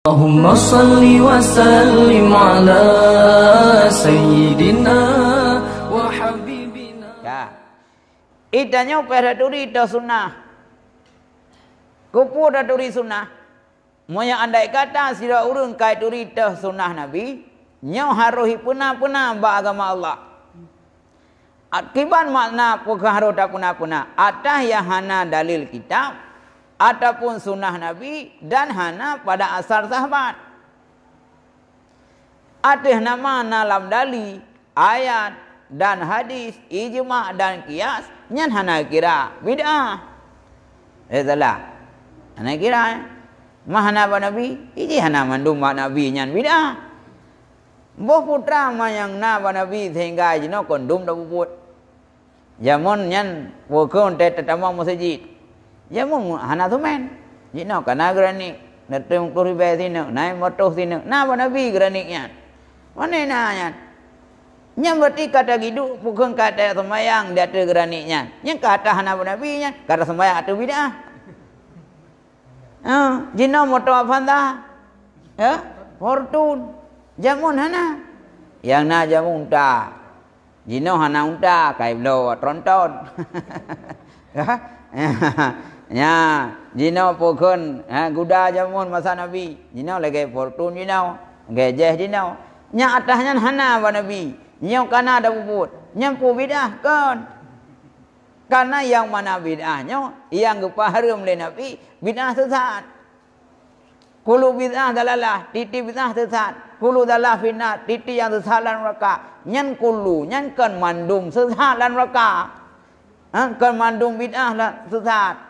Allahumma اللهم صل وسلم على سيدنا وحبيبنا Idanya pada duri itu sunnah. Kupu dah duri sunnah. Moya anda kata sira urung kait duri dah sunnah Nabi, nyau haruhi puna-puna ba agama Allah. Akibat makna pengharu tak puna-puna. Atah yang hana dalil kitab ataupun sunnah Nabi dan hana pada asar sahabat. Atih nama nalam dali ayat dan hadis ijma dan kias nyan hana kira bid'ah. Itulah. Eh, hana kira. Eh? Mahana pada Nabi. Iji hana mandum Nabi nyan bid'ah. Boh putra mayang na pada Nabi sehingga jino kondum da buput. Jamun nyan wakun tetetama masjid. Jemung hana tu men. Jino kena grani. Nanti mukul ribai sini, naik motor sini. Naa mana bi grani ni? Mana naa ni? Yang berarti kata gitu bukan kata ya semayang dia tu grani ni. Yang kata hana mana bi ni? Kata semayang tu bi dah. Ah, jino motor apa dah? Eh, ya, Fortune. Jamun hana. Yang na jamun unta. Jino hana unta, kayak lo tronton. Eh, Ya, jino pokon, ha, guda jamun masa Nabi. Jino lagi fortun jino, gejeh jino. Nya atasnya hana wa Nabi. Nya kana ada bubut. Nya ku bidah kan. Karena yang mana bidahnya, yang keparam oleh Nabi, bidah sesat. Kulu bidah dalalah, titi bidah sesat. Kulu dalalah fina, titi yang sesat dan raka. Nyan kulu, nyan kan mandum sesat dan raka. Ha? Kan mandum bidah lah sesat.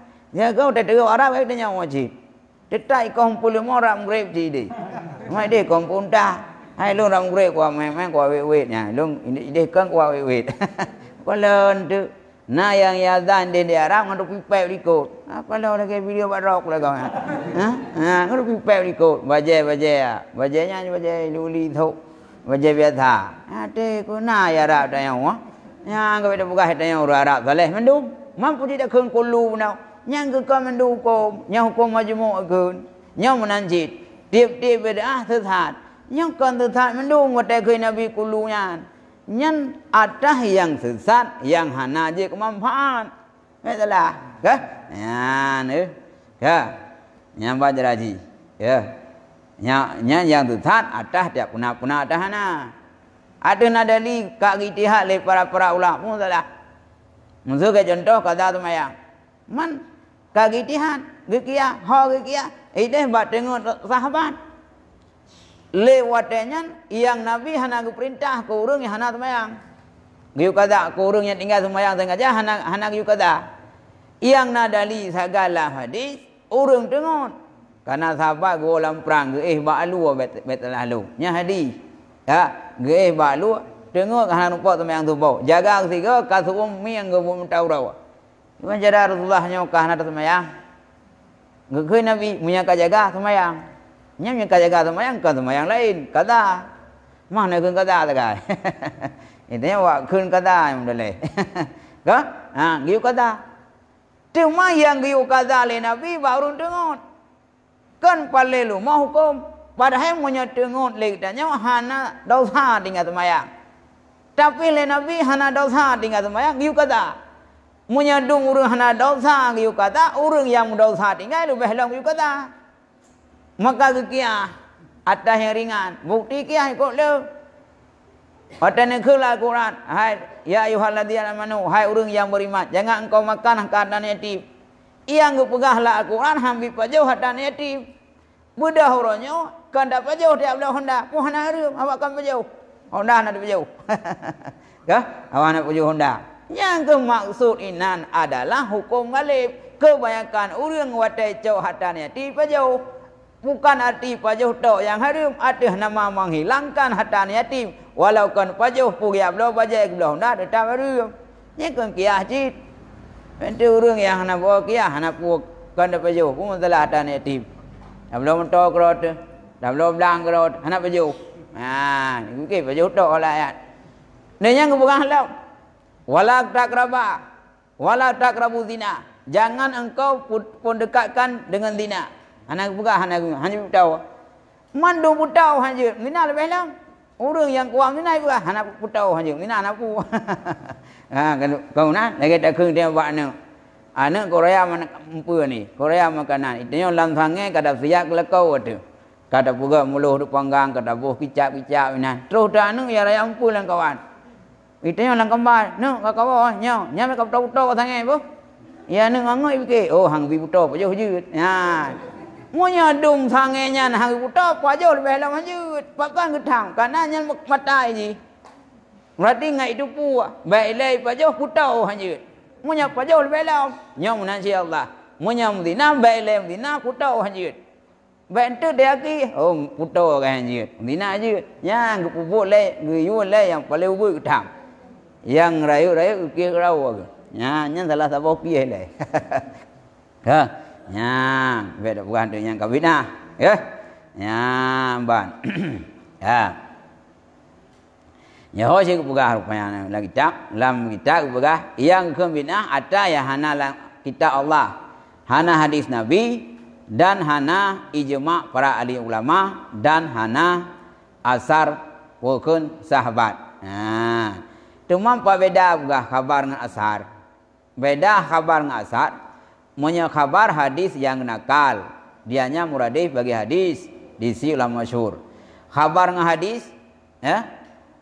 Ya kau dah tahu Arab ada yang wajib. Tetai kau pun lima orang murid di sini. Mai dia kau pun dah. Hai lu orang murid kau memang kau wewetnya. Ha, lu ini dia kau kau wewet. Kalau lontu. Na yang ya dan dia di Arab ngaduk pipai berikut. Apa ha, lah lagi video buat rock lah kau. Ha? Ha? Ngaduk ha, pipai berikut. Bajai bajai. Bajai nya bajai luli tu. Bajai biasa. Ate ku na ya Arab dah yang. Ya anggap dia buka hati yang Arab. Salih mandu. Mampu tidak kau kulu nak. Yang ke kau mendukung. Yang hukum majmuk ke. Yang menanjit. Tiap-tiap bedah tersat. Yang kau tersat mendukung. Kata ke Nabi kulunya. Yang atas yang sesat. Yang hana je kemampuan. Betulah. Eh, eh. Ya. Ya. Ya. Yang baca lagi. Ya. Yang yang yang tersat atas dia puna-puna atas hana. Ada nadali kak itihak oleh para-para ulama pun salah. Maksud ke contoh kata tu mayang. mana? kagitihan gekia ha gekia ini bat tengok sahabat lewatnya yang nabi hana gu perintah kurung yang hana semayang giu kada kurung yang tinggal semayang jah hana hana giu kada yang nadali segala hadis urung tengok karena sahabat gua dalam perang ge eh ba alu lalu nya hadis ya ge eh ba alu tengok hana nampak semayang tu bau jaga ketiga kasum mi yang gua mentau rawa Iman jada Rasulullah nyaw kahana tu mayang. Ngekui Nabi punya kajaga tu mayang. Nyam yang kajaga tu mayang kan tu mayang lain. Kada. Mana kun kada tu kai. Intinya wak kun kada yang dole. Ka? Ha, giu kada. Cuma yang giu kada le Nabi baru dengot. Kan palelu mau hukum. Padahal punya dengot le dan nyaw hana dosa dengan tu mayang. Tapi le Nabi hana dosa dengan tu mayang giu kada. Menyadung orang yang ada dosa ke yuk kata. Orang yang dosa tinggal lu behlong yuk kata. Maka kekiah. Atas yang ringan. Bukti kiah ikut lu. Atas ni kelah Quran. Hai. Ya ayuhal ladhi alamanu. Hai orang yang beriman. Jangan engkau makan harta negatif. ia ku lah Quran. Hambil pajau dan negatif. Budah orangnya. Kan tak pajau. Tiap belah honda. Puh nak harum. Awak kan pajau. Honda nak pajau. Ya. Awak nak pajau Honda. Yang tu maksud inan adalah hukum galib. Kebanyakan orang watai jauh hatanya tiba jauh. Bukan arti pajuh tok yang harum atuh nama menghilangkan harta yatim walaupun pajuh pugia belo bajai belo nah de tabaru ni kon kiah jit ente urung yang nak bawa kiah nak puak kan de pajuh pun telah harta yatim dah belo mentok kerot dah belo belang kerot nak pajuh ha ni ke pajuh lah ya ni yang bukan halau wala taqrab wala taqrabu zina jangan engkau pun pendekatkan dengan zina hanya buka hanya hanya putau mandu putau hanya zina lebih lah orang yang kuam zina juga hanya putau hanya zina anak ku ha kalau kau nak lagi tak kung dia buat ni anak korea mana empur ni korea makanan itu yang lantangnya kada siak lekau tu kada buka mulu panggang kada buh kicap-kicap ni terus dah anak ya raya empur lah kawan itu yang langkah bal. No, kau kau oh nyaw, nyaw mereka buta buta kau tengen bu. Ya, nung angu ibu ke? Oh, hang ibu buta, pajau hujut. Ya, ha. Munya dung sangenya nah ibu top kwa jo lebih lama jut pakan ketang karena nya matai ji berarti ngai itu pu baiklah kwa jo putau oh, hanjut munya kwa jo lebih lama nyom nasi Allah munya mudi nam baiklah mudi nam putau oh, hanjut bentu dia ki oh putau kan hanjut mudi nam ya, hanjut nya ngupu le ngiyu le yang pale ubu ketang yang rayu-rayu kira rawa ke nya nya salah siapa pi le ha nya bet bukan tu yang kawin ah ya nya ban ha nya ho sik buka rupanya lagi tak lam kita buka yang kawin ada ya hana kita Allah hana hadis nabi dan hana ijma para ahli ulama dan hana asar wakun sahabat. Ha. Cuma apa beda juga khabar dengan ashar? Beda khabar dengan ashar. Punya khabar hadis yang nakal. Dianya muradif bagi hadis. Di si ulama masyur. Khabar dengan hadis. Ya.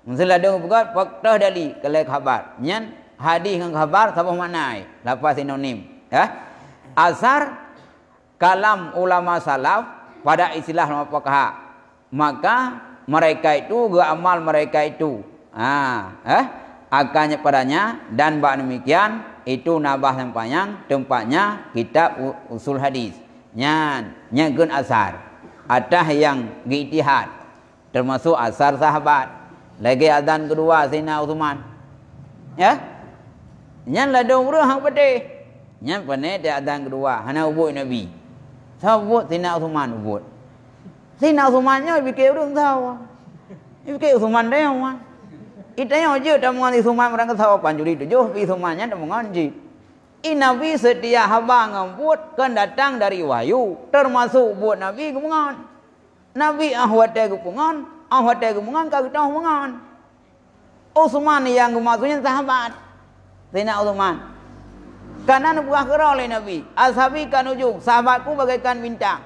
Maksudnya ada yang berkata. Faktah dari kelai khabar. Nyan hadis dengan khabar. Sama mana? Lepas sinonim. Ya. Ashar. Kalam ulama salaf. Pada istilah ulama pakaha. Maka mereka itu. amal mereka itu. Ah, eh? akannya padanya dan bak demikian itu nabah yang panjang tempatnya kitab usul hadis nyan nyagun asar ada yang gitihad termasuk asar sahabat lagi adan kedua Sina Uthman ya nyan lada umrah hang pete nyan pene de adan kedua hana ubuk nabi sabu Sina Uthman ubuk Sina Uthmannya bikin urung tahu Ibu ke Uthman dia yang kita yang je tak mengalami sumai orang kesawa panjuri itu. Juh pi sumainya tak mengalami. I Nabi setia haba ngebut kan datang dari wayu. Termasuk buat Nabi ke Nabi ahwat dia ke mengan. Ahwat dia ke mengan, kita mengan. Usman yang maksudnya sahabat. Sina Usman. Karena buah kera oleh Nabi. Ashabi kan ujung. Sahabatku bagaikan bintang.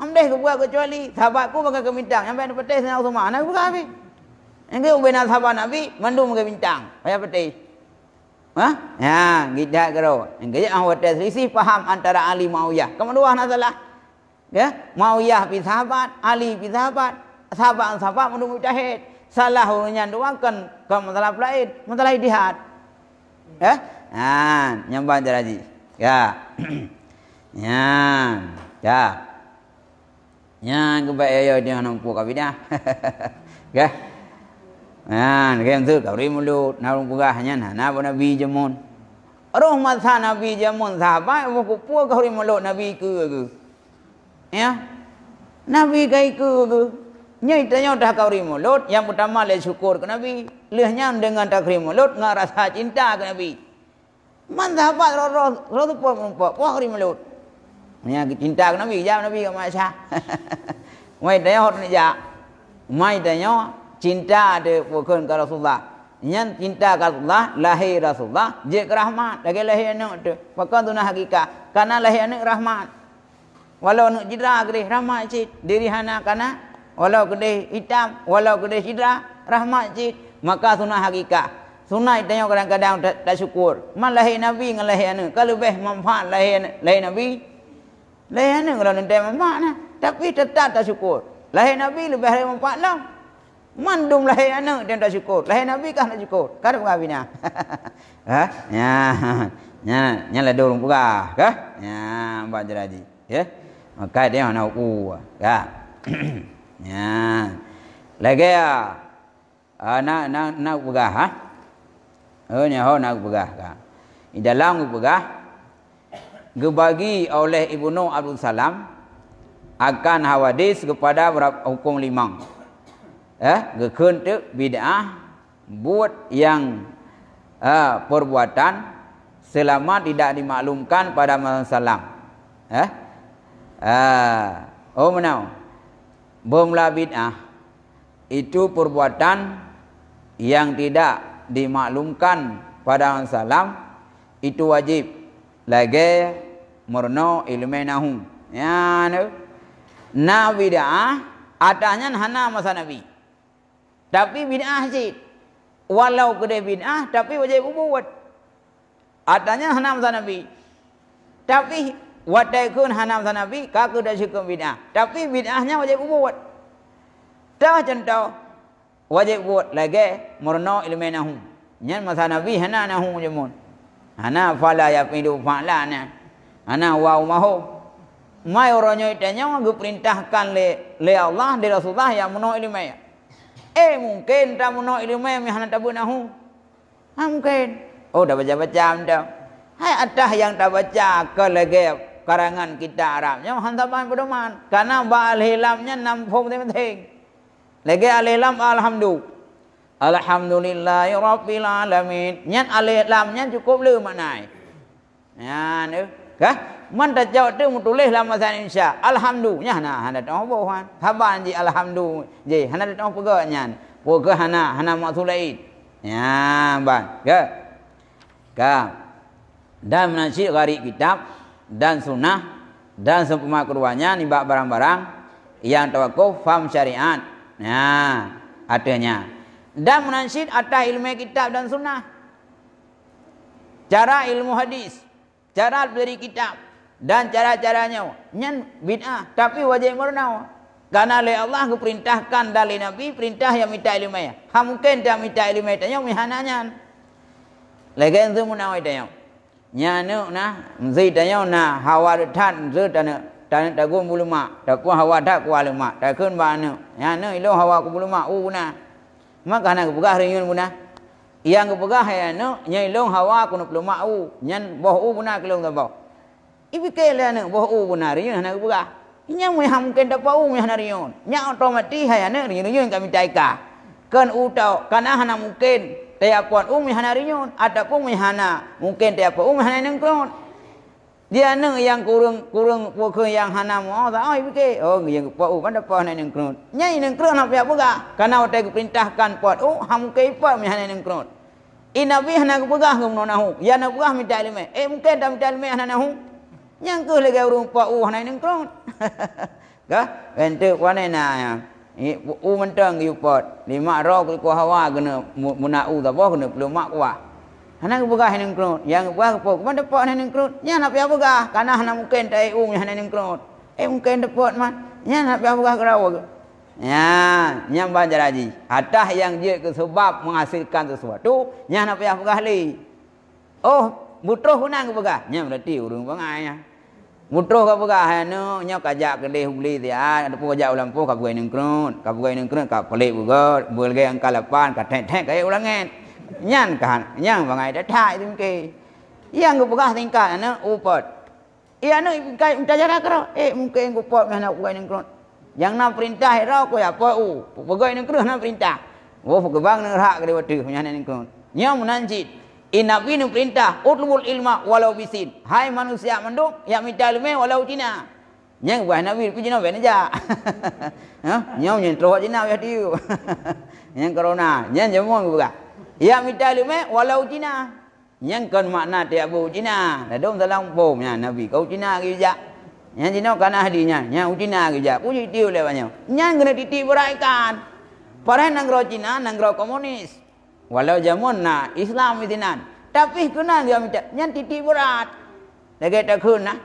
Amdeh ke buah kecuali. Sahabatku bagaikan bintang. Yang ada petih Sina Usman. Anak yang kira benar sahabat Nabi, mandu muka bincang. Paya peti. Ha? Ya, ha, kita kira. Yang kira ahwa tersisih faham antara Ali Mawiyah. Kamu dua nak salah. Ya? Mawiyah pi sahabat, Ali pi sahabat. Sahabat-sahabat mandu mujahid. Salah hurunya doakan ke kan masalah lain. Masalah idihad. Ya? Ha, nyambang jadi. Ya. ya. ya. Ya. Ya, kebaik ayo dia nampak kapidah. Ya. Ha, nah, kan tu kau rimu lu nak pegah hanya nak nak pun nabi jemun. Roh masa nabi jemun sahabat buku puak kau rimu lu nabi ke ke. Ya. Nabi kai ke ke. Nyai tanya dah kau rimu lu yang pertama le syukur ke nabi. Lehnya dengan tak rimu lu ngar rasa cinta ke nabi. Man sahabat roh roh roh tu puak pun puak puak rimu lu. Nya cinta ke nabi jam nabi ke masa. Mai tanya hot ni ja. Mai tanya cinta ada pun ke Rasulullah. Yang cinta ke Rasulullah, lahir Rasulullah, dia ke rahmat. Lagi lahir anak tu. Maka tu nak hakikat. Karena lahir anak rahmat. Walau anak cedera kedih rahmat cik. Diri hana kena. Walau kedih hitam, walau kedih cedera, rahmat cik. Maka sunnah hakikat. Sunnah itu yang kadang-kadang tak, tak syukur. Man lahir Nabi dengan lahir anak. Kalau lebih manfaat lahir, lahir Nabi. Lahir anak kalau nanti manfaat. Lah. Tapi tetap tak syukur. Lahir Nabi lebih manfaat lah. Mandum lahir anak dia tak syukur. Lahir Nabi kah nak syukur? Kan dia pengabinya. Lah. ha? Ya. Ya, ya lah dorong pura. Ha? Ya, buat je lagi. Ya. Maka dia nak u, Ya. ya. Lagi ya. Ah, nak, nak, nak pura. Ha? Oh, ni ho nak pura. Ha? Di dalam pura. dibagi oleh Ibnu Abdul Salam. Akan hawadis kepada hukum Hukum limang eh geukeun teu bid'ah buat yang eh, perbuatan selama tidak dimaklumkan pada malam Sallam. eh eh oh menau bumla bid'ah itu perbuatan yang tidak dimaklumkan pada malam Sallam itu wajib lagi murno ilmenahum ya nu na bid'ah atanya hana masa nabi tapi bin'ah sikit. Walau kedai bin'ah, tapi wajib ubud. Atanya hanam sana Nabi. Tapi, wataikun hanam sana Nabi, kaku dah syukum bin'ah. Tapi bin'ahnya wajib ubud. Tahu contoh, wajib ubud lagi, murno ilmenahum. Yang masa Nabi, hana nahum jemun. Hana fala ya pindu fa'la na. Hana wa umahum. Mai orangnya itu nyawa, perintahkan le, le Allah, le Rasulullah, yang murno Eh mungkin tamu nak ilmu yang mihana tabu nahu. Ha, mungkin. Oh dah baca baca anda. Hai ada yang dah baca ke lagi karangan kita Arabnya han sampai pedoman. Karena ba al-hilamnya enam pom de penting. Lagi al-hilam alhamdulillah. Alhamdulillahirabbil alamin. Yang al-hilamnya cukup lu maknai. Ya, ni. Kah? Man dah jawab tu tulis lah masa insya. Alhamdulillah. Nah, hana tak apa kan. Habar ni alhamdulillah. Jadi, hana tak apa ke nyan. Pukah hana hana maksulait. Ya, ban. Kah? Kah? Dan menasih gari kitab dan sunnah dan semua keruannya ni barang-barang yang tawakuf faham syariat. Ya, adanya. Dan menasih atas ilmu kitab dan sunnah. Cara ilmu hadis cara dari kitab dan cara-caranya nyen bid'ah tapi wajib murnau karena oleh Allah diperintahkan dari Nabi perintah yang minta ilmu ya. Ha mungkin dia minta ilmu itu yang mihananya. Lagi itu munawi itu yang. Nyanu na mzi itu yang hawa tan zu tan tan tak guna bulu mak tak hawa tak ku bulu mak tak kena bana. Nyanu ilo hawa ku bulu mak u na. Maka nak buka hari ini yang pegah ya no nyelong hawa kuno perlu mau nyan boh u puna kelong tambah. Ibu kele ya no boh u puna riyo nak pegah. Inya mu ham ken dapat u nyan riyo. Nya otomati ha ya no riyo riyo kami taika. Kan utau kana hana mungkin tiap puan u nyan riyo ada pun nyana mungkin tiap u nyan nengkon dia neng yang kurung kurung bukan yang hanam oh tak oh ibu ke oh yang pau pada pau nak neng kerut nyai neng kerut nak pihak buka karena otak perintahkan pot oh ham ke pau mih nak neng kerut ina bi hana ku buka ngum no nahu ya nak buka mi dalem eh mungkin dam dalem hana nahu yang ke lagi urung pau hana neng kerut ga ente wanai na ya ni u mentang yu pot lima ro ku hawa kena munau da bo kena belum mak kuah Hana buka hening kron. Yang buah kepo. mana depo hening kron. Nya nak piah buka. Karena hana mungkin tak eung yang hening kron. Eh mungkin depo man. Nya nak piah buka kerawa ke. Ya. Nya baca raji. yang dia ke sebab menghasilkan sesuatu. Nya nak piah buka li. Oh. Butuh pun nak buka. Nya berarti urung bangai, Ya. Mutroh ka buka ha no nya kajak kedih beli dia ah, ada pun kajak ulang pun ka gue nengkron ka gue nengkron ka pelik buka bulgai ke angka 8 ka tek tek ulangan nyan kah? nyan bangai da thai tim ke yang ku pegah tingkat ana upot ia ana kai mutajara kro eh mungkin ku pot ana ku ning kro yang na perintah ra ku apa u pegoi ning yang nak perintah wo pegang ning hak ke Yang nyan ning kro nyam nanjit Ina binu perintah utlubul ilma walau bisin. Hai manusia manduk yang minta ilmu walau cina. Yang buah nabi pun cina benar ja. Yang yang teruk cina ya tiu. Yang corona, yang jemuan buka. Yang minta lumet walau Cina. Yang kan makna tiap bu Cina. Lah, Dadung dalam bomnya Nabi kau Cina ke jak. Yang Cina kan hadinya, yang Cina ke jak. Puji tiu lewanya. Yang kena titik beraikan. Para nang Cina nang komunis. Walau zaman na Islam itu nan. Tapi kena dia minta yang titik berat. Lagi tak kena.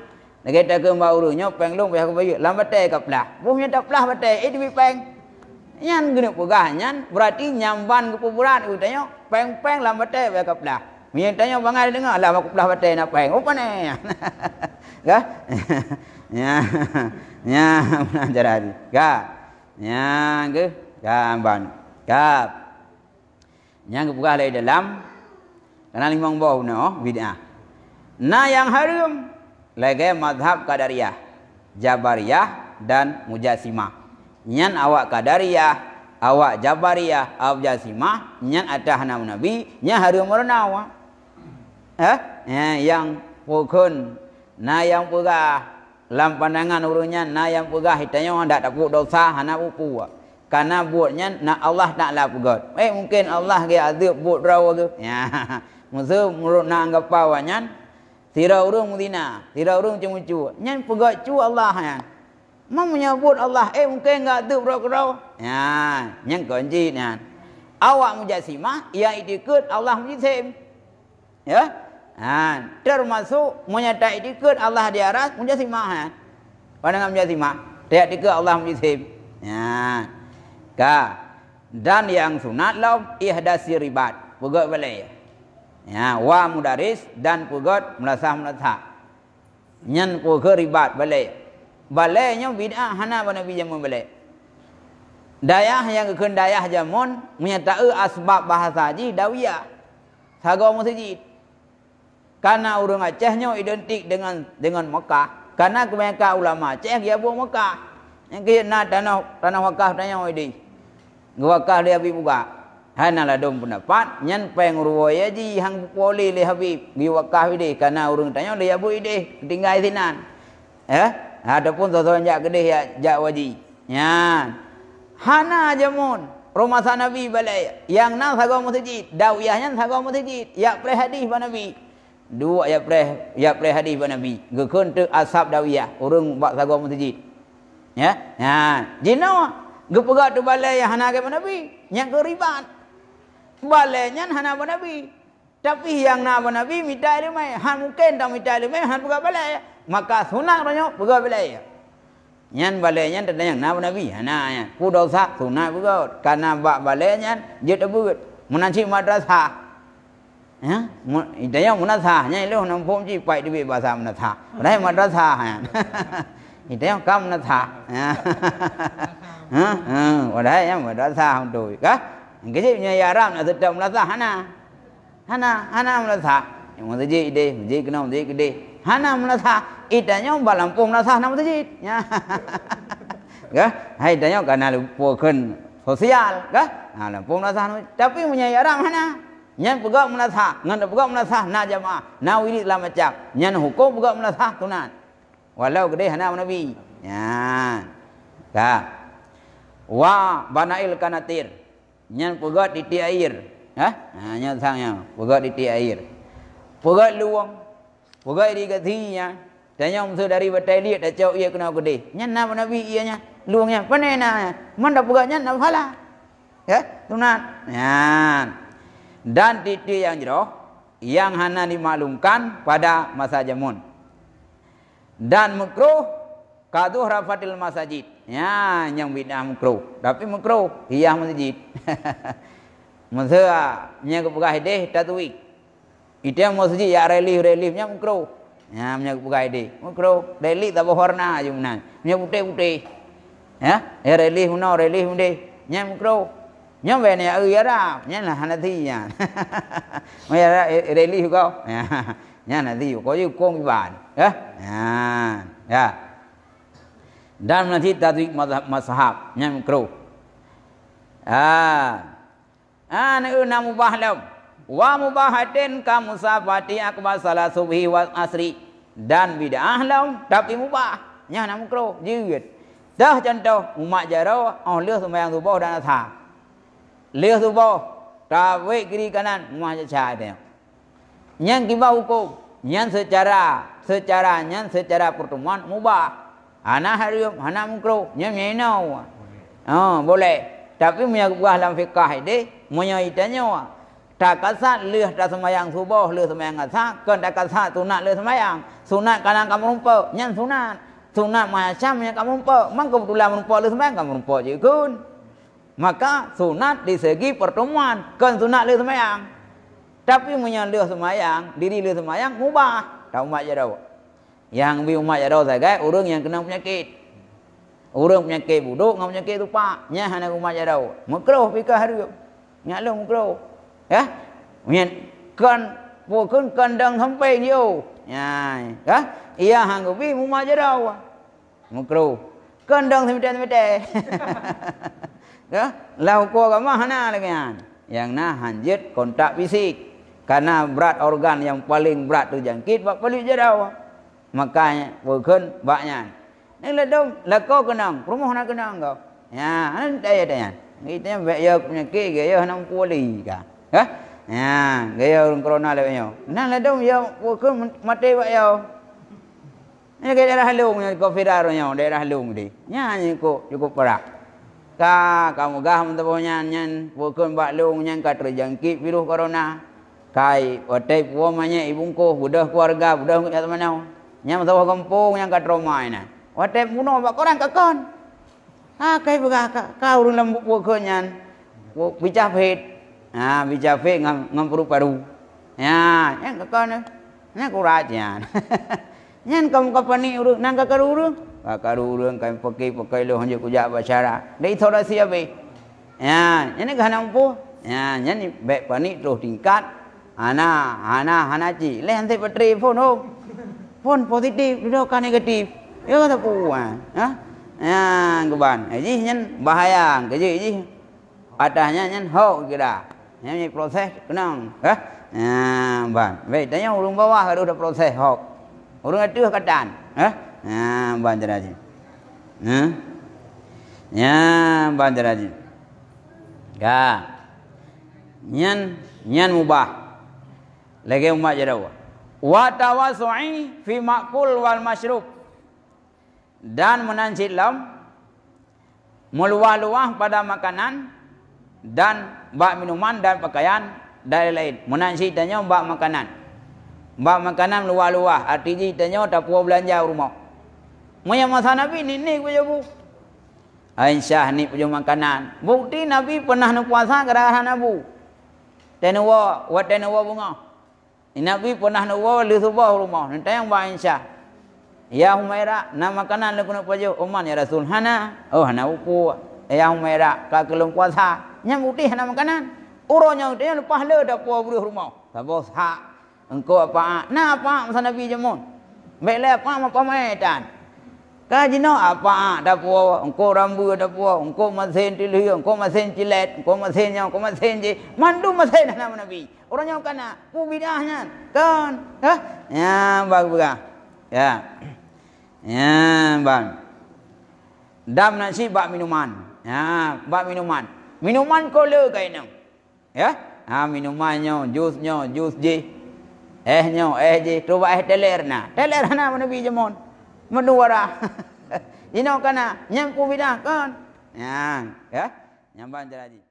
Lagi tak kena bau rupanya. Penglung pihak bayi. Lambat teh kaplah. Bumnya tak pelah batai. Eh, dia yang guna pegah yang berarti nyamban ke kuburan itu tanya peng peng lah bete baca pelah. Mian tanya bangai dengar lah baca pelah bete nak peng. Apa ni? gak, ya, ya, belajar hari. Ya, ya, ke, gamban, kap. Yang buka lagi dalam kena lima bau no oh, bid'ah. Nah yang harum lagi madhab kadariah, jabariah dan mujasimah nyan awak kadariyah awak jabariyah awak jazimah nyan atah nama nabi nyan hari umur nawa eh ha? ha, yang pukun na yang puga lam pandangan urunya na yang puga hitanya orang dak dapuk dosa hana buku karena buatnya na Allah tak lah god. eh mungkin Allah ge azab buat rawa tu ya musa murut na anggap pawanya Tira urung mudina, tira urung cemucu. Nyan pegat cu Allah ya. Mau menyebut Allah. Eh mungkin enggak tu bro-bro. Ya. Yang kunci ni. Ya. Awak mujasimah. Ia itikut Allah mujizim. Ya. Ha. Termasuk. Menyata itikut Allah di aras. Mujasimah. Ha. Pandangan mujasimah. Dia itikut Allah mujizim. Ya. Ka. Dan yang sunat lah. Ihdasi ribat. Pugut boleh. Ya. ya. Wa mudaris. Dan pugut. Melasah-melasah. Yang pugut ribat boleh. Balainya bid'ah hana pada Nabi zaman balai. Dayah yang kekun dayah zaman menyatakan asbab bahasa haji dawiyah. Sagau musajid. Karena orang Acehnya identik dengan dengan Mekah. Karena kebanyakan ulama Aceh dia buat Mekah. Yang kaya nak tanah, tanah wakah tanya oi di. Wakah dia habis buka. Hana lah dong pendapat. Nyan peng ruwaya ji hang boleh li habib. Di wakah ini. Karena orang tanya dia buat ini. Tinggal sinan. Ya. Eh? ataupun sesuatu yang jak kedih jak jak waji. Ya. Hana jamun rumah sa nabi balai yang nang sagu masjid dawiyahnya sagu masjid ya pre hadis ba nabi dua yang pre ya pre hadis ba nabi gekun tu asab dawiyah urung ba sagu masjid ya ha ya. jino gepegat tu balai yang hana ke ba nabi yang keribat balai nyan hana ba nabi tapi yang nama Nabi minta dia mai. Han mungkin tak minta dia mai. Han pergi balai. Ya. Maka sunnah ya. dia pergi balai. Yang balai yang tanda yang nama Nabi. Han nak yang. Kudau sah sunnah pergi. Karena bak balai yang dia terbukut. Menanci madrasah. Ya, itu yang munasah. Yang itu hanya umum sih. Pak itu bahasa munasah. Berarti madrasah. Itu yang kam munasah. Ya. Hah, hah. Ha. Berarti yang madrasah untuk. Kah? Kecik punya yaram nak sedap munasah. Hanah. Hana hana mula sa. Yang mesti je ide, mesti kena mesti ide. Hana mula sa. Ida nyong balam pum mula sa nama mesti. Ya. Ga? Hai ida nyong kena lupakan sosial. Ga? Ha, hana pum mula Tapi punya orang hana. Yang pegang mula sa. Ngan pegang mula sa. Na jamaah. Na wiri lah macam. Nyan hukum pegang mula sa tunan. Walau gede hana mula bi. Ya. Ga? Wa banail kanatir. Yang pegang titi air. Ha? Hanya sangnya. Pegat di tiap air. Pegat luang. Pegat di kat sini. Tanya umsa dari batai liat dah cakap ia kena kedih. Nyana pun nabi ia nya. Luangnya. Pernah nak. Ya. Mana pegat nyana pahala. Ya. Tunat. Ya. Dan titik yang jero, Yang hana dimaklumkan pada masa jamun. Dan mukruh. Kaduh rafatil masajid. Ya. Yang bidah mukruh. Tapi mukruh. Hiyah masjid. Masa ah, punya kepegah deh tatui. Itu yang masjid ya relief reliefnya mukro. Ya punya kepegah deh mukro. Relief tak berwarna aja mana. Punya putih putih. Ya ya relief mana relief mana. Punya mukro. Punya benda yang ya dah. Punya lah nanti ya. Punya relief kau. Ya. Punya nanti kau juga kau mibar. Ya. Ya. Ya. Dan nanti tatui masahab. Punya mukro. Ah. An unam bahlam wa mubahatin kamu sabati akbar salah subhi wa asri dan bid'ah lam tapi mubah nya nam kro jiwit dah contoh umat jaro oh leh sembang subuh dan asha leh subuh tawe kiri kanan umat jaca dia nyang kibah hukum nyang secara secara nyang secara pertemuan mubah ana hari ana mukro nyang nyenau oh boleh tapi punya buah dalam fiqah ini, punya itanya, tak kasat leh tak semayang subuh, leh semayang asak, kan tak kasat sunat leh semayang. Sunat kanan kamu rumpa, nyan sunat. Sunat macam yang kamu rumpa, memang kebetulan rumpa leh semayang, kamu rumpa je kun. Maka sunat di segi pertemuan, kan sunat leh semayang. Tapi punya leh semayang, diri leh semayang, mubah. Tak umat je Yang bi umat je saya kata, orang yang kena penyakit. Orang penyakit buduk dengan tu tupak. Nyah anak rumah jadau. Mekroh pika hari. Nyah lo mekroh. Ya. Mian kan pokon kandang sampai dia. Ya. Ya. Ia hang bi rumah jadau. Mekroh. Kandang sampai sampai. Ya. Lah ko ke mana lagi kan? Yang nah hanjit kontak fisik. Karena berat organ yang paling berat tu jangkit bak pelik jadau. Makanya pokon banyak. Neng ledong, lah lah kau kenang. Rumah nak kenang kau. Ya, antai ada Kita yang baik ya punya ke, gaya nak puli kah. Ha? Ya, gaya orang corona lebihnya. Nang ledong lah ya, aku mati buat ya. Ini ke daerah lung, kau firar punya, daerah lung di. Ya, cukup, cukup perak. Ka, kamu gah mentepohnya, nyan, bukan buat lung, nyan, kau terjangkit virus corona. Kai, watai puamanya, ibungku, budah keluarga, budah kata mana. Nyan, mentepoh kampung, nyan, kau terumah, nyan. Wate muno ba korang ka kon. Ha kai buka ka ka urun lambu bu kenyan. Bu bija fet. Ha bija fet ngam ngam puru paru. Ya, yang ka kon. Nya ku rajian. Nyen kom ka pani urun nang ka karuru. Ka karuru kai pakai pakai lo hanje ku ja basara. Dei thora sia be. Eh. Ya, nyen ka nang pu. Ya, nyen be pani tro tingkat. Ana, ana, ana ji. Lehan te patri phone ho. Oh. Phone positif, video kan negatif. Dia kata puan. Ya. Ah, ya, ah, kuban. Eh, jadi nyen bahaya, kerja jadi atasnya nyen hok kira. Nyen proses kenang, ha? Ya, ban. Baik, tanya urung bawah kalau dah proses hok. Urung itu katan, ha? Ya, ban jeraji. Ha? Ya, ban jeraji. Ga. Nyen nyen mubah. Lagi umat jerawa. Wa tawasu'i fi makul wal mashrub dan menancit lem meluah-luah pada makanan dan bak minuman dan pakaian dan lain menancit tanya bak makanan bak makanan meluah-luah artinya tanya tak puas belanja rumah Maya masa Nabi ni ni punya bu. Aisyah ni punya makanan. Bukti Nabi pernah nak puasa gara-gara Nabi. Tenwa, wa tenwa bunga. Nabi pernah nak wa le rumah. Nanti yang ba Aisyah. Ya Humaira, nama kanan le kuno pajo Oman ya Rasul Hana. Oh Hana uku. Ya Humaira, ka kelum kuasa. Nyam utih nama kanan. Uronya utih le pahle da puah rumah. Sabos ha. Engko apa? Na apa masa Nabi jemun. Mele apa ma pamaitan. Ka jino apa da puah engko rambu da puah engko masen tilih engko masen cilet engko masen nyau engko masen je. Mandu masen nama Nabi. Uronya kana ku bidahnya. Kan? Ha? Ya bagus ba. Ya. Ya, bang. Dam nasi bab minuman. Ya, bab minuman. Minuman cola kainya. Ya. Ha minumannya, jusnya, jus je. Eh Ehnya, eh je, tu bae eh teler na. Teler na mana bi jemon. Menu wara. Ino kana nyam bidang kan. Ya, ya. Nyam ban jadi.